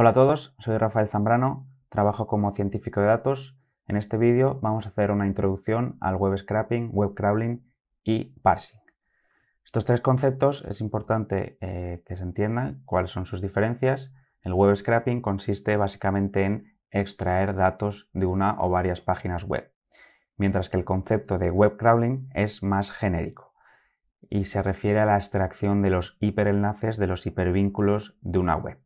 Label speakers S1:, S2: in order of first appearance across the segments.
S1: Hola a todos, soy Rafael Zambrano, trabajo como científico de datos. En este vídeo vamos a hacer una introducción al web scrapping, web crawling y parsing. Estos tres conceptos es importante eh, que se entiendan cuáles son sus diferencias. El web scrapping consiste básicamente en extraer datos de una o varias páginas web, mientras que el concepto de web crawling es más genérico y se refiere a la extracción de los hiperenlaces de los hipervínculos de una web.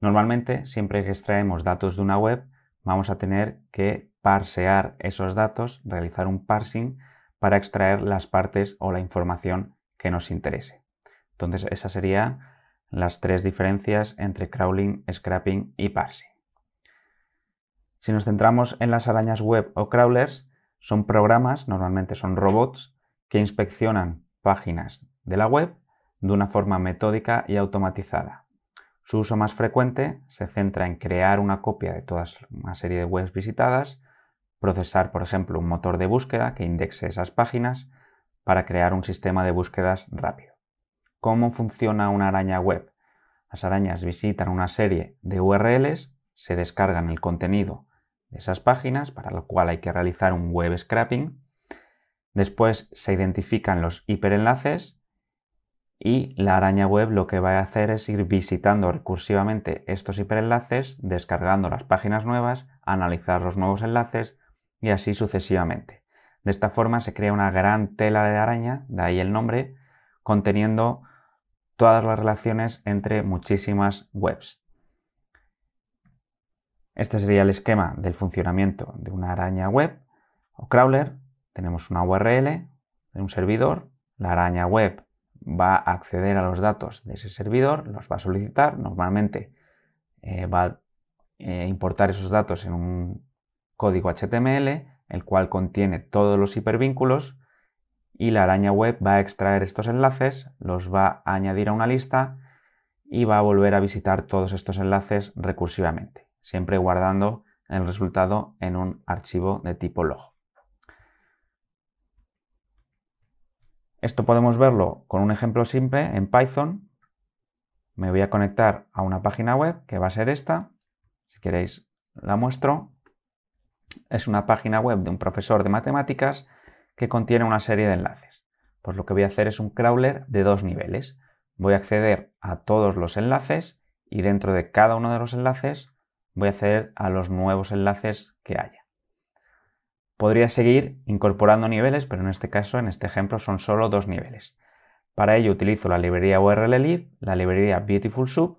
S1: Normalmente, siempre que extraemos datos de una web, vamos a tener que parsear esos datos, realizar un parsing para extraer las partes o la información que nos interese. Entonces, esas serían las tres diferencias entre crawling, scrapping y parsing. Si nos centramos en las arañas web o crawlers, son programas, normalmente son robots, que inspeccionan páginas de la web de una forma metódica y automatizada. Su uso más frecuente se centra en crear una copia de toda una serie de webs visitadas, procesar, por ejemplo, un motor de búsqueda que indexe esas páginas para crear un sistema de búsquedas rápido. ¿Cómo funciona una araña web? Las arañas visitan una serie de URLs, se descargan el contenido de esas páginas, para lo cual hay que realizar un web scrapping. Después se identifican los hiperenlaces y la araña web lo que va a hacer es ir visitando recursivamente estos hiperenlaces, descargando las páginas nuevas, analizar los nuevos enlaces y así sucesivamente. De esta forma se crea una gran tela de araña, de ahí el nombre, conteniendo todas las relaciones entre muchísimas webs. Este sería el esquema del funcionamiento de una araña web o crawler. Tenemos una URL, un servidor, la araña web va a acceder a los datos de ese servidor, los va a solicitar, normalmente eh, va a eh, importar esos datos en un código HTML, el cual contiene todos los hipervínculos y la araña web va a extraer estos enlaces, los va a añadir a una lista y va a volver a visitar todos estos enlaces recursivamente, siempre guardando el resultado en un archivo de tipo log. Esto podemos verlo con un ejemplo simple en Python. Me voy a conectar a una página web que va a ser esta. Si queréis la muestro. Es una página web de un profesor de matemáticas que contiene una serie de enlaces. Pues lo que voy a hacer es un crawler de dos niveles. Voy a acceder a todos los enlaces y dentro de cada uno de los enlaces voy a acceder a los nuevos enlaces que haya. Podría seguir incorporando niveles, pero en este caso, en este ejemplo, son solo dos niveles. Para ello utilizo la librería URLLib, la librería Beautiful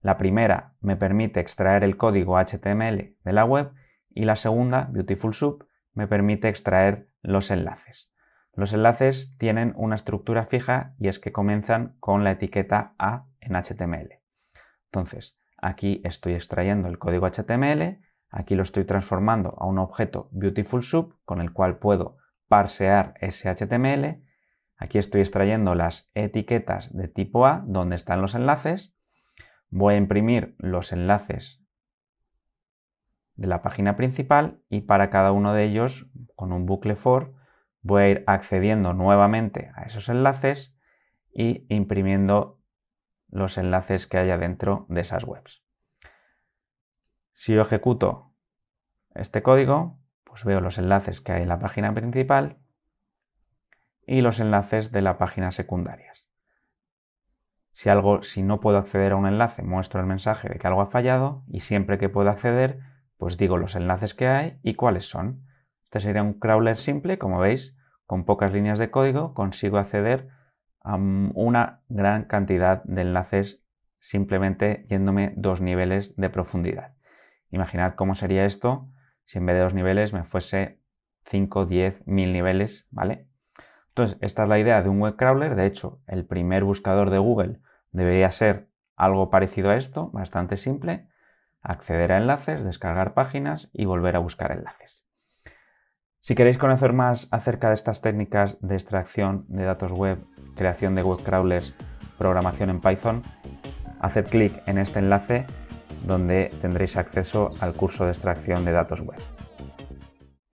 S1: La primera me permite extraer el código HTML de la web y la segunda, Beautiful me permite extraer los enlaces. Los enlaces tienen una estructura fija y es que comienzan con la etiqueta A en HTML. Entonces, aquí estoy extrayendo el código HTML Aquí lo estoy transformando a un objeto beautiful sub con el cual puedo parsear ese HTML. Aquí estoy extrayendo las etiquetas de tipo A donde están los enlaces. Voy a imprimir los enlaces de la página principal y para cada uno de ellos con un bucle for voy a ir accediendo nuevamente a esos enlaces y imprimiendo los enlaces que haya dentro de esas webs. Si yo ejecuto este código, pues veo los enlaces que hay en la página principal y los enlaces de la página secundarias. Si, algo, si no puedo acceder a un enlace, muestro el mensaje de que algo ha fallado y siempre que puedo acceder, pues digo los enlaces que hay y cuáles son. Este sería un crawler simple, como veis, con pocas líneas de código consigo acceder a una gran cantidad de enlaces simplemente yéndome dos niveles de profundidad. Imaginad cómo sería esto si en vez de dos niveles me fuese 5, 10, 1000 niveles, ¿vale? Entonces, esta es la idea de un web crawler. De hecho, el primer buscador de Google debería ser algo parecido a esto, bastante simple. Acceder a enlaces, descargar páginas y volver a buscar enlaces. Si queréis conocer más acerca de estas técnicas de extracción de datos web, creación de web crawlers, programación en Python, haced clic en este enlace donde tendréis acceso al curso de extracción de datos web.